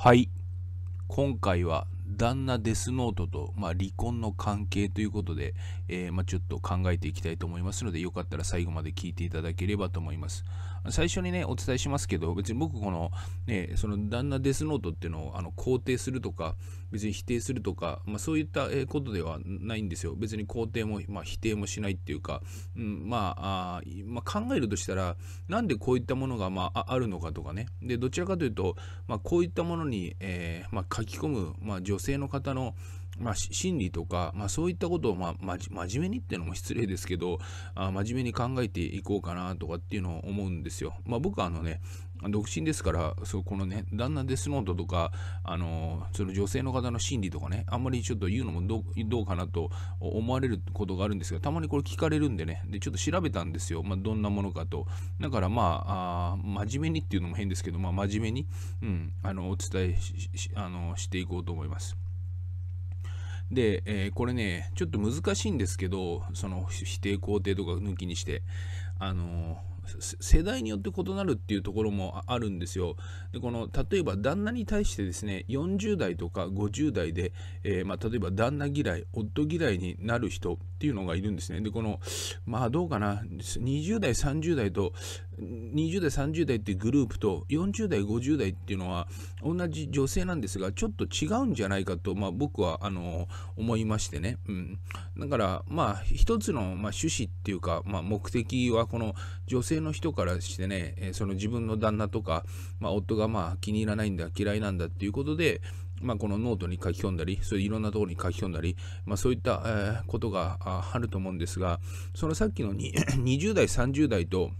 はい。今回は旦那デスノートと、まあ、離婚の関係ということで、えー、まあ、ちょっと考えていきたいと思いますので、よかったら最後まで聞いていただければと思います。最初にね、お伝えしますけど、別に僕、この、ね、その旦那デスノートっていうのをあの肯定するとか、別に否定するとか、まあ、そういったことではないんですよ。別に肯定も、まあ、否定もしないっていうか、うん、まあまあ、考えるとしたら、なんでこういったものが、まあ、あるのかとかね。で、どちらかというと、まあ、こういったものに、えーまあ、書き込む、まあ、女性の方の、まあ、心理とか、まあ、そういったことを、まあ、まじ真面目にっていうのも失礼ですけどあ真面目に考えていこうかなとかっていうのを思うんですよ。まあ、僕はあのね独身ですからそうこのね旦那デスノートとかあのその女性の方の心理とかねあんまりちょっと言うのもどうかなと思われることがあるんですがたまにこれ聞かれるんでねでちょっと調べたんですよ、まあ、どんなものかとだからまあ真面目にっていうのも変ですけど、まあ、真面目に、うん、あのお伝えしあのしていこうと思います。で、えー、これね、ちょっと難しいんですけど、その否定肯定とか抜きにして、あの世代によって異なるっていうところもあるんですよ。でこの例えば旦那に対してですね40代とか50代で、えー、まあ、例えば旦那嫌い夫嫌いになる人っていうのがいるんですね。でこのまあどうかな20代30代と、20代30代っていうグループと40代50代っていうのは同じ女性なんですがちょっと違うんじゃないかと、まあ、僕はあの思いましてね、うん、だからまあ一つの、まあ、趣旨っていうか、まあ、目的はこの女性の人からしてねその自分の旦那とか、まあ、夫がまあ気に入らないんだ嫌いなんだっていうことでまあ、このノートに書き込んだり、そういういろんなところに書き込んだり、まあ、そういった、えことがあると思うんですが、そのさっきの20代、30 代と、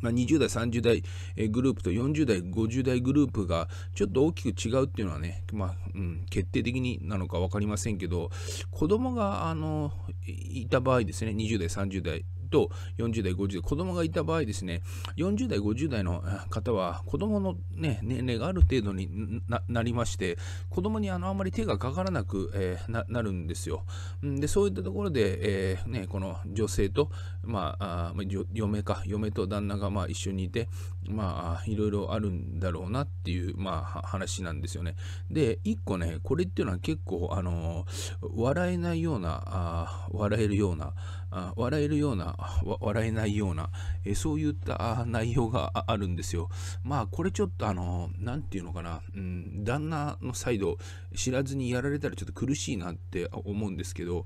まあ、20代、30代グループと40代、50代グループがちょっと大きく違うっていうのはね、まあ、うん、決定的になのか分かりませんけど、子供が、あの、いた場合ですね、20代、30代、と40代、50代、子供がいた場合ですね、40代、50代の方は子供の、ね、年齢がある程度になりまして、子供にあのあまり手がかからなく、えー、なるんですよ。で、そういったところで、えー、ね、この女性と、まあ、あ嫁か、嫁と旦那がまあ一緒にいて、まあ、いろいろあるんだろうなっていう、まあ、話なんですよね。で、一個ね、これっていうのは結構、あのー、笑えないような、あ笑えるような、あ笑えるような笑えないような、えそういった内容があるんですよまあこれちょっとあの何て言うのかな、うん、旦那のサイド知らずにやられたらちょっと苦しいなって思うんですけど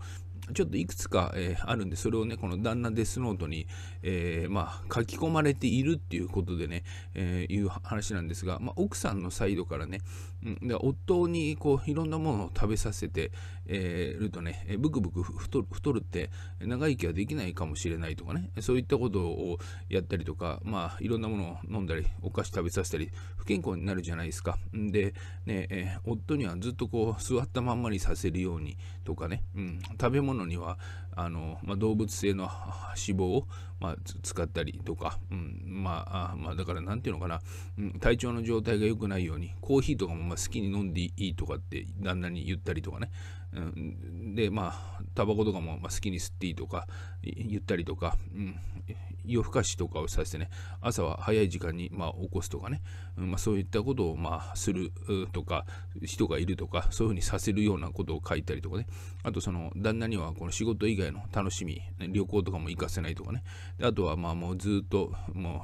ちょっといくつか、えー、あるんで、それをね、この旦那デスノートに、えー、まあ、書き込まれているっていうことでね、えー、いう話なんですが、まあ、奥さんのサイドからね、で夫にこういろんなものを食べさせて、えー、るとね、ブクブク太るって長生きはできないかもしれないとかね、そういったことをやったりとか、まあ、いろんなものを飲んだり、お菓子食べさせたり、不健康になるじゃないですか。で、ねえー、夫にはずっとこう座ったまんまにさせるようにとかね、うん、食べ物にはあの、まあ、動物性の脂肪を、まあ、使ったりとか、うんまあ、まあ、だから何て言うのかな、うん、体調の状態が良くないようにコーヒーとかもま好きに飲んでいいとかって旦那に言ったりとかね、うん、でまあタバコとかも、好きに吸っていいとか言ったりとか、うん、夜更かしとかをさせてね朝は早い時間に、まあ、起こすとかね、うんまあ、そういったことを、まあ、するとか人がいるとかそういうふうにさせるようなことを書いたりとかねあとその旦那にはこの仕事以外の楽しみ旅行とかも行かせないとかねあとはまあもうずっとも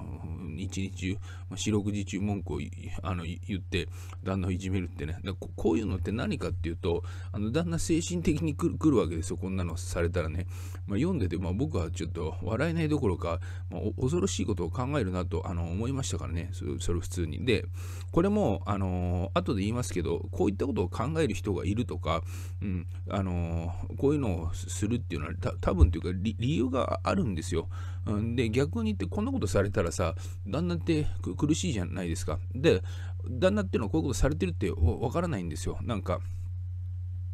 う一日中四六時中文句をあの言って旦那をいじめるってねこういうのって何かっていうとあの旦那な精神的にくるわけですよこんなのされたらね、まあ、読んでて、まあ、僕はちょっと笑えないどころか、まあ、恐ろしいことを考えるなとあの思いましたからねそれ普通にでこれもあの後で言いますけどこういったことを考える人がいるとか、うん、あのこういうのをするっていうのは多分というか理由があるんですよ、うん、で逆に言ってこんなことされたらさ旦那って苦しいじゃないですかで旦那っていうのはこういうことされてるってわからないんですよなんか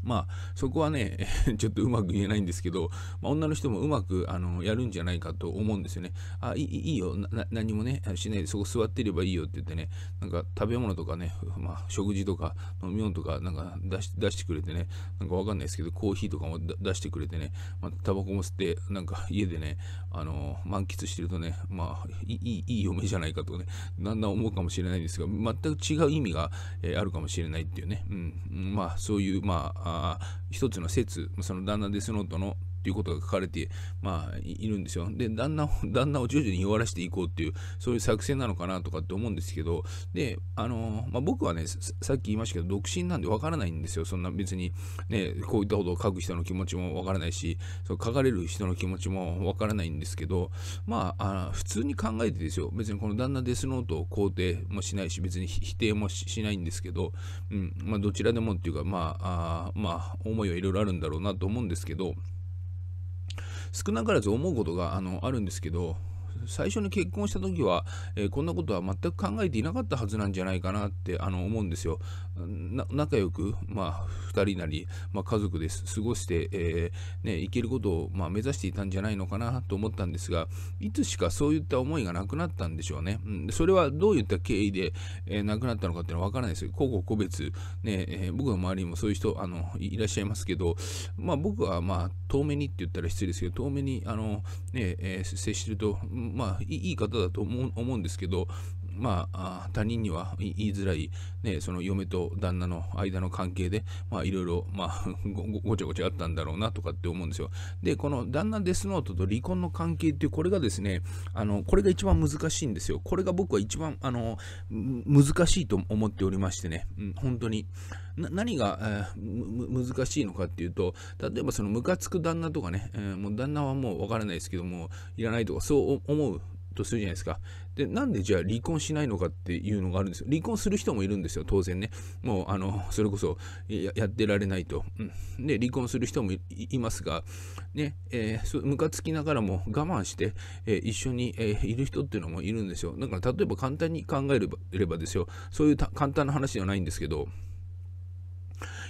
まあそこはね ちょっとうまく言えないんですけど、まあ、女の人もうまくあのやるんじゃないかと思うんですよね。あいいよ何もねしないでそこ座ってればいいよって言ってねなんか食べ物とかね、まあ、食事とか飲み物とかなんか出し出してくれてねなんかわかんないですけどコーヒーとかも出してくれてね、まあ、タバコも吸ってなんか家でねあの満喫してるとねまあいいいい嫁じゃないかとねだんだん思うかもしれないんですが全く違う意味が、えー、あるかもしれないっていうね、うん、まあそういうまあ一つの説その旦那デスノートのていうことが書かれて、まあ、いるんですよ。で、旦那を、旦那を徐々に弱らせていこうっていう、そういう作戦なのかなとかって思うんですけど、で、あの、まあ、僕はね、さっき言いましたけど、独身なんでわからないんですよ。そんな別に、ね、こういったことを書く人の気持ちもわからないし、そ書かれる人の気持ちもわからないんですけど、まあ、あ普通に考えてですよ。別にこの旦那デスノートを肯定もしないし、別に否定もしないんですけど、うん、まあ、どちらでもっていうか、まあ、あまあ、思いはいろいろあるんだろうなと思うんですけど、少なからず思うことがあのあるんですけど最初に結婚した時は、えー、こんなことは全く考えていなかったはずなんじゃないかなってあの思うんですよ。仲良く、まあ、2人なり、まあ、家族で過ごして、えーね、いけることを、まあ、目指していたんじゃないのかなと思ったんですが、いつしかそういった思いがなくなったんでしょうね。うん、それはどういった経緯で、えー、亡くなったのかっていうのは分からないですけど、個々個別、ねえー、僕の周りにもそういう人あのいらっしゃいますけど、まあ、僕は、まあ、遠目にって言ったら失礼ですけど、遠目にあの、ねえー、接してると、まあ、いい方だと思うんですけど、まあ、他人には言いづらい、ね、その嫁と旦那の間の関係で、まあ、いろいろ、まあご、ごちゃごちゃあったんだろうなとかって思うんですよ。で、この旦那デスノートと離婚の関係っていう、これがですね、あの、これが一番難しいんですよ。これが僕は一番、あの、難しいと思っておりましてね、うん、本当に。何が、えー、難しいのかっていうと、例えばそのムカつく旦那とかね、えー、もう旦那はもうわからないですけども、いらないとか、そう思うとするじゃないですか。で、なんでじゃあ離婚しないのかっていうのがあるんですよ。離婚する人もいるんですよ、当然ね。もう、あの、それこそやってられないと。うん、で、離婚する人もいますが、ね、えー、ムカつきながらも我慢して、えー、一緒に、えー、いる人っていうのもいるんですよ。だから、例えば簡単に考えればですよ、そういう簡単な話ではないんですけど、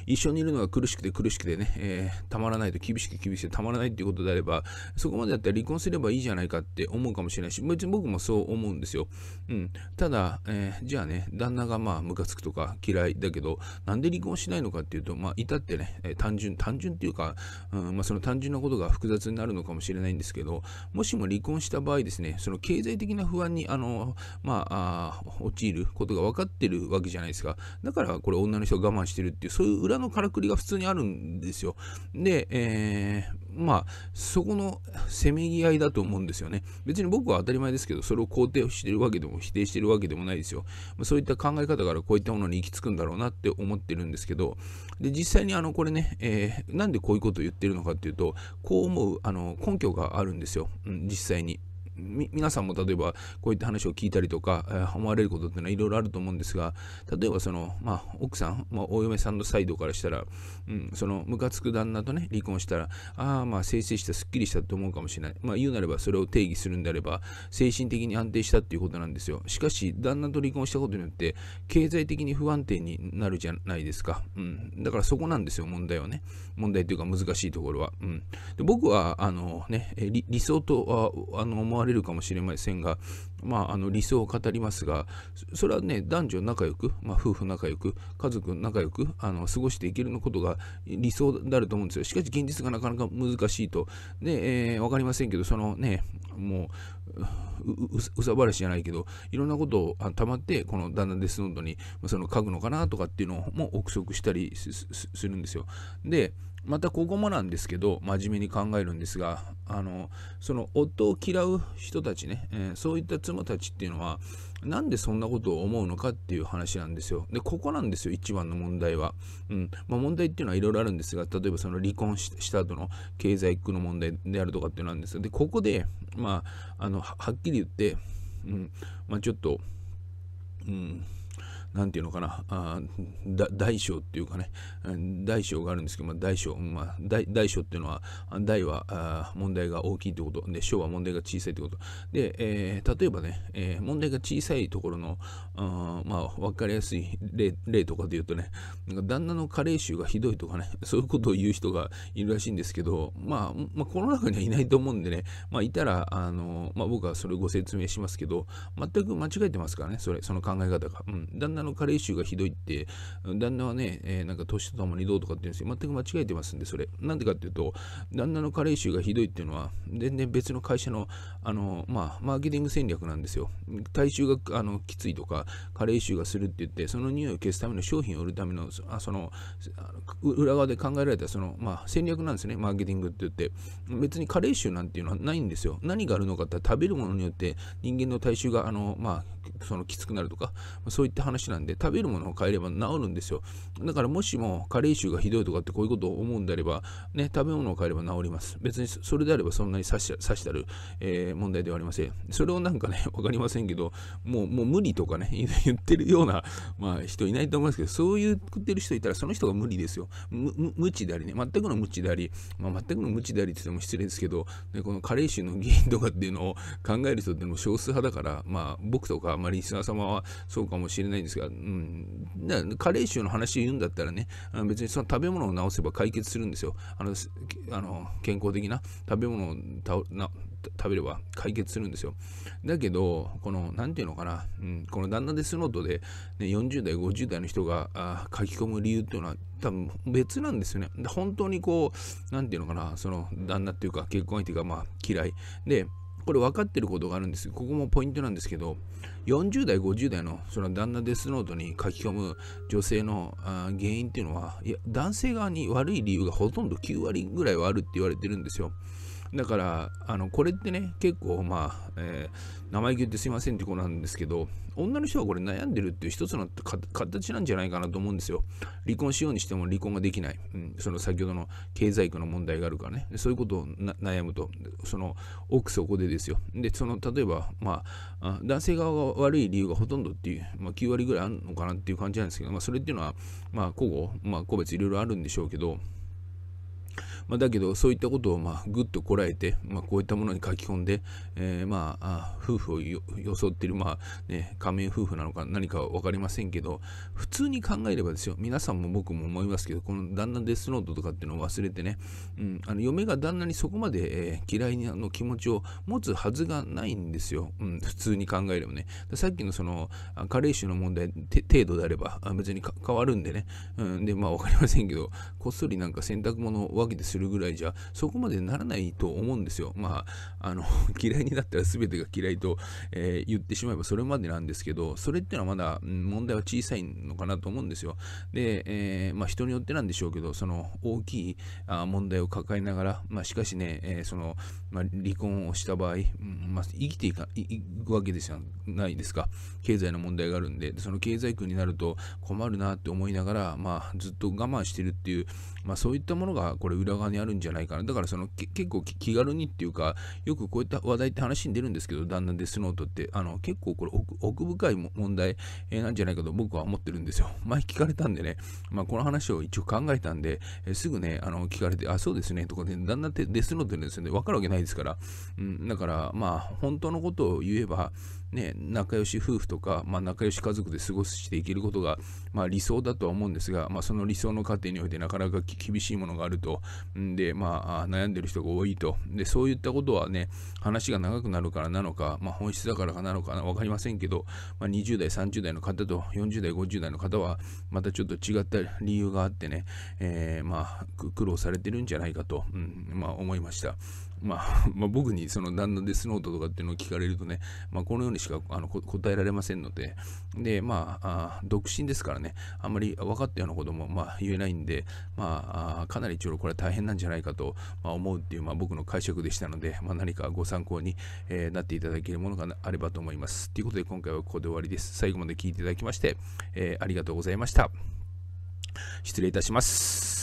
一緒にいるのが苦しくて苦しくてね、えー、たまらないと、厳しく厳しくてたまらないっていうことであれば、そこまでだったら離婚すればいいじゃないかって思うかもしれないし、別に僕もそう思うんですよ。うん。ただ、えー、じゃあね、旦那がまあ、ムカつくとか嫌いだけど、なんで離婚しないのかっていうと、まあ、至ってね、えー、単純、単純っていうか、うんまあ、その単純なことが複雑になるのかもしれないんですけど、もしも離婚した場合ですね、その経済的な不安に、あの、まあ、あ陥ることが分かってるわけじゃないですか。だから、これ女の人が我慢してるっていう、そういう裏のからくりが普通にあるんですよ。で、えー、まあ、そこのせめぎ合いだと思うんですよね。別に僕は当たり前ですけど、それを肯定してるわけでも否定してるわけでもないですよ。そういった考え方からこういったものに行き着くんだろうなって思ってるんですけど、で、実際にあの、これね、えー、なんでこういうことを言ってるのかっていうと、こう思う、あの、根拠があるんですよ。うん、実際に。皆さんも例えばこういった話を聞いたりとか、えー、思われることっていうのはいろいろあると思うんですが例えばその、まあ、奥さん、まあ、お嫁さんのサイドからしたら、うん、そのムカつく旦那とね離婚したらああまあ生成したすっきりしたと思うかもしれない、まあ、言うなればそれを定義するんであれば精神的に安定したっていうことなんですよしかし旦那と離婚したことによって経済的に不安定になるじゃないですか、うん、だからそこなんですよ問題はね問題というか難しいところは、うん、で僕はあのね理想とあの思われるかもしれませんがまあ、あの理想を語りますがそれはね男女仲良く、まあ、夫婦仲良く家族仲良くあの過ごしていけるのことが理想であると思うんですよしかし現実がなかなか難しいとで、えー、分かりませんけどそのねもううさばらしじゃないけどいろんなことをたまってこの旦那です。デスノートにその書くのかなとかっていうのも憶測したりするんですよでまたここもなんですけど真面目に考えるんですがあのその夫を嫌う人たちね、えー、そういった妻様たちっていうのはなんでそんなことを思うのかっていう話なんですよ。でここなんですよ一番の問題は。うんまあ、問題っていうのはいろいろあるんですが例えばその離婚した後の経済苦の問題であるとかっていうのなんですよ。でここでまああのはっきり言って、うんまあ、ちょっと、うん、何て言うのかな、あ大小っていうかね、大小があるんですけど、まあ、大小、まあ大、大小っていうのは、大は問題が大きいってこと、で、小は問題が小さいってこと。で、えー、例えばね、えー、問題が小さいところの、あまあ、分かりやすい例例とかで言うとね、旦那の加齢臭がひどいとかね、そういうことを言う人がいるらしいんですけど、まあ、まあ、この中にはいないと思うんでね、まあ、いたら、あの、まあ、僕はそれご説明しますけど、全く間違えてますからね、それ、その考え方が。うん、旦那の加齢臭がひどいって、旦那はね、えー、なんか年とともにどうとかって言うんですよ。全く間違えてますんで、それ。なんでかっていうと、旦那の加齢臭がひどいっていうのは、全然別の会社の、あの、まあ、マーケティング戦略なんですよ。体臭があのきついとか、加齢臭がするって言って、その匂いを消すための商品を売るための、あその、裏側で考えられた、その、まあ、戦略なんですね、マーケティングって言って。別に加齢臭なんていうのはないんですよ。何があるのかって食べるものによって人間の体臭が、あの、まあ、そのきつくなるとか、そういった話なんで、食べるものを変えれば治るんですよ。だからもしも加齢臭がひどいとかってこういうことを思うんであれば、ね、食べ物を変えれば治ります。別にそれであればそんなに差したる、えー、問題ではありません。それをなんかね、わかりませんけど、もうもう無理とかね、言ってるような、まあ、人いないと思いますけど、そう言ってる人いたらその人が無理ですよ。無知でありね、全くの無知であり、まあ、全くの無知でありって言っても失礼ですけど、ね、この加齢臭の原因とかっていうのを考える人っても少数派だから、まあ僕とかは、まあ、リスナー様はそうかもしれないんですが、うん、加齢臭の話言うんだったらね、別にその食べ物を直せば解決するんですよ。あの、あの健康的な食べ物を食べれば解決するんですよ。だけど、この、なんていうのかな、うん、この旦那ですノートで、ね、40代、50代の人があ書き込む理由っていうのは、多分別なんですよね。で本当にこう、なんていうのかな、その旦那っていうか結婚相手がまあ嫌い。で、これ分かってることがあるんですここもポイントなんですけど40代50代のその旦那デスノートに書き込む女性の原因っていうのはいや男性側に悪い理由がほとんど9割ぐらいはあるって言われてるんですよだから、あの、これってね、結構、まあ、えー、生意気言ってすいませんってことなんですけど、女の人はこれ悩んでるっていう一つの形なんじゃないかなと思うんですよ。離婚しようにしても離婚ができない。うん、その先ほどの経済区の問題があるからね、そういうことを悩むと、その奥底でですよ。で、その、例えば、まあ、男性側が悪い理由がほとんどっていう、まあ、9割ぐらいあるのかなっていう感じなんですけど、まあ、それっていうのは、まあ、個々、まあ、個別いろいろあるんでしょうけど、まあ、だけどそういったことをまあぐっとこらえて、まあ、こういったものに書き込んで、えー、まあ夫婦を装っているまあね仮面夫婦なのか何か分かりませんけど普通に考えればですよ皆さんも僕も思いますけどこの旦那デスノートとかっていうのを忘れてね、うん、あの嫁が旦那にそこまで、えー、嫌いの気持ちを持つはずがないんですよ、うん、普通に考えればねさっきのその加齢臭の問題程度であれば別に変わるんでね、うん、でまあ分かりませんけどこっそりなんか洗濯物を分けてするぐらいじゃそこまでならないと思うんですよ。まあ、あの 嫌いになったら全てが嫌いと、えー、言ってしまえばそれまでなんですけどそれっていうのはまだ問題は小さいのかなと思うんですよ。で、えー、まあ、人によってなんでしょうけどその大きいあ問題を抱えながら、まあ、しかしね、えー、そのまあ、離婚をした場合、まあ、生きていかいくわけでじゃないですか経済の問題があるんでその経済苦になると困るなって思いながら、まあ、ずっと我慢してるっていう、まあ、そういったものがこれ裏側半にあるんじゃないかな。だからその結構気軽にっていうか、よくこういった話題って話に出るんですけど、だんだんデスノートって、あの結構これ奥深い問題なんじゃないかと僕は思ってるんですよ。前聞かれたんでね、まあ、この話を一応考えたんで、えすぐね、あの聞かれて、あ、そうですねとかね、だんだんデスノートでですね、わかるわけないですから、うん、だからまあ本当のことを言えば、ね、仲良し夫婦とか、まあ、仲良し家族で過ごしていけることが、まあ、理想だとは思うんですが、まあ、その理想の過程においてなかなか厳しいものがあると、で、まあ、悩んでる人が多いと、で、そういったことはね、話が長くなるからなのか、まあ、本質だからかなのか分かりませんけど、まあ、20代、30代の方と40代、50代の方は、またちょっと違った理由があってね、えー、まあ、苦労されてるんじゃないかと、うん、まあ、思いました。まあ、まあ、僕にその旦那デスノートとかっていうのを聞かれるとね、まあ、このようにしかあの答えられませんので、で、まあ独身ですからね、あんまり分かったようなことも、まあ、言えないんで、まあ、かなり一応これは大変なんじゃないかと、ま思うっていう、まあ、僕の解釈でしたので、まあ、何かご参考に、えなっていただけるものがあればと思います。ということで、今回はここで終わりです。最後まで聞いていただきまして、えー、ありがとうございました。失礼いたします。